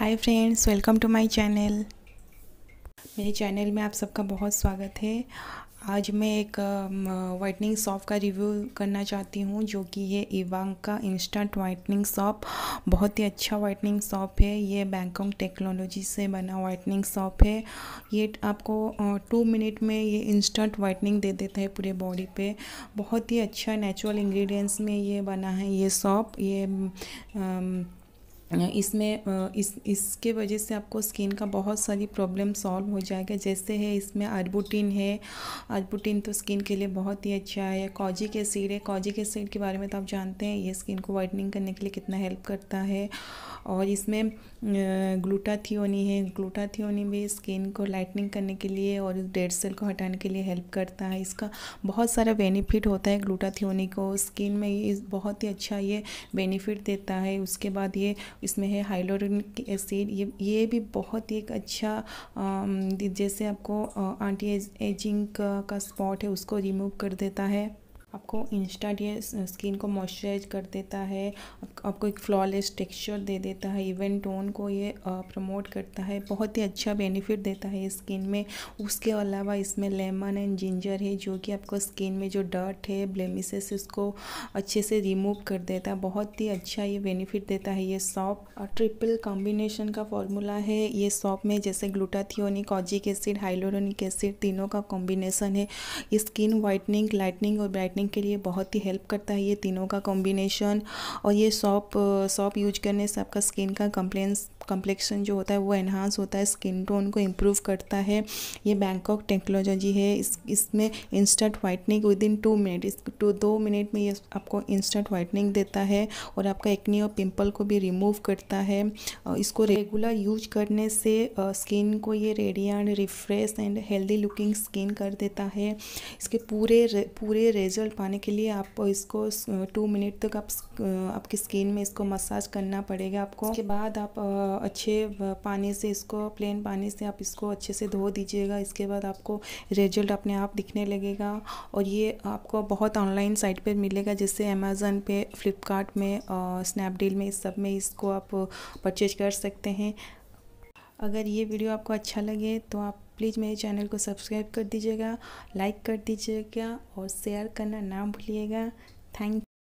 hi friends welcome to my channel मेरे channel में आप सबका बहुत स्वागत है आज मैं एक वाइटनिंग सॉप का रिव्यू करना चाहती हूँ जो कि ये इवांग का इंस्टेंट वाइटनिंग सॉप बहुत ही अच्छा वाइटनिंग सॉप है ये बैंकॉक टेक्नोलॉजी से बना वाइटनिंग सॉप है ये आपको टू मिनट में ये इंस्टेंट वाइटनिंग दे देता है पूरे बॉडी पे बहुत ही अच्छा नेचुरल इंग्रेडिएंट्स में ये बना है ये सॉप ये आ, इसमें इस इसके वजह से आपको स्किन का बहुत सारी प्रॉब्लम सॉल्व हो जाएगा जैसे है इसमें आर्बुटिन है आर्बुटिन तो स्किन के लिए बहुत ही अच्छा है कॉजिक एसिड है कॉजिक एसिड के बारे में तो आप जानते हैं ये स्किन को वाइटनिंग करने के लिए कितना हेल्प करता है और इसमें ग्लूटाथियोनी है ग्लूटाथियोनी भी स्किन को लाइटनिंग करने के लिए और डेड सेल को हटाने के लिए हेल्प करता है इसका बहुत सारा बेनिफिट होता है ग्लूटाथियोनी को स्किन में ये बहुत ही अच्छा ये बेनिफिट देता है उसके बाद ये इसमें है हाइलोरिक एसिड ये ये भी बहुत ही एक अच्छा जैसे आपको एंटी एजिंग का स्पॉट है उसको रिमूव कर देता है आपको इंस्टेंट ये स्किन को मॉइस्चराइज कर देता है आपको एक फ्लॉलेस टेक्सचर दे देता है इवन टोन को ये प्रमोट करता है बहुत ही अच्छा बेनिफिट देता है स्किन में उसके अलावा इसमें लेमन एंड जिंजर है जो कि आपको स्किन में जो डर्ट है ब्लेमिसेस इसको अच्छे से रिमूव कर देता है बहुत ही अच्छा ये बेनिफिट देता है ये सॉप और ट्रिपल कॉम्बिनेशन का फॉर्मूला है ये सॉप में जैसे glutathione kojic acid hyaluronic acid तीनों का कॉम्बिनेशन है स्किन वाइटनिंग लाइटनिंग और ब्राइटनिंग ब्राइटनिंग के लिए बहुत ही हेल्प करता है ये तीनों का कॉम्बिनेशन और ये सॉप सॉप यूज करने से आपका स्किन का कंप्लेंस कम्प्लेक्शन जो होता है वो एनहांस होता है स्किन टोन को इम्प्रूव करता है ये बैंकॉक टेक्नोलॉजी है इस इसमें instant whitening with in two minute इस टू दो मिनट में ये आपको इंस्टेंट वाइटनिंग देता है और आपका एक्नी और पिंपल को भी रिमूव करता है इसको रेगुलर यूज करने से स्किन को ये radiant refresh and healthy looking skin कर देता है इसके पूरे पूरे रिजल्ट पाने के लिए आप इसको टू मिनट तक आप आपकी स्किन में इसको मसाज करना पड़ेगा आपको उसके बाद आप अच्छे पानी से इसको प्लेन पानी से आप इसको अच्छे से धो दीजिएगा इसके बाद आपको रिजल्ट अपने आप दिखने लगेगा और ये आपको बहुत ऑनलाइन साइट पर मिलेगा जैसे अमेज़न पे फ्लिपकार्ट में स्नैपडील में इस सब में इसको आप परचेज कर सकते हैं अगर ये वीडियो आपको अच्छा लगे तो आप प्लीज़ मेरे चैनल को सब्सक्राइब कर दीजिएगा लाइक कर दीजिएगा और शेयर करना ना भूलिएगा थैंक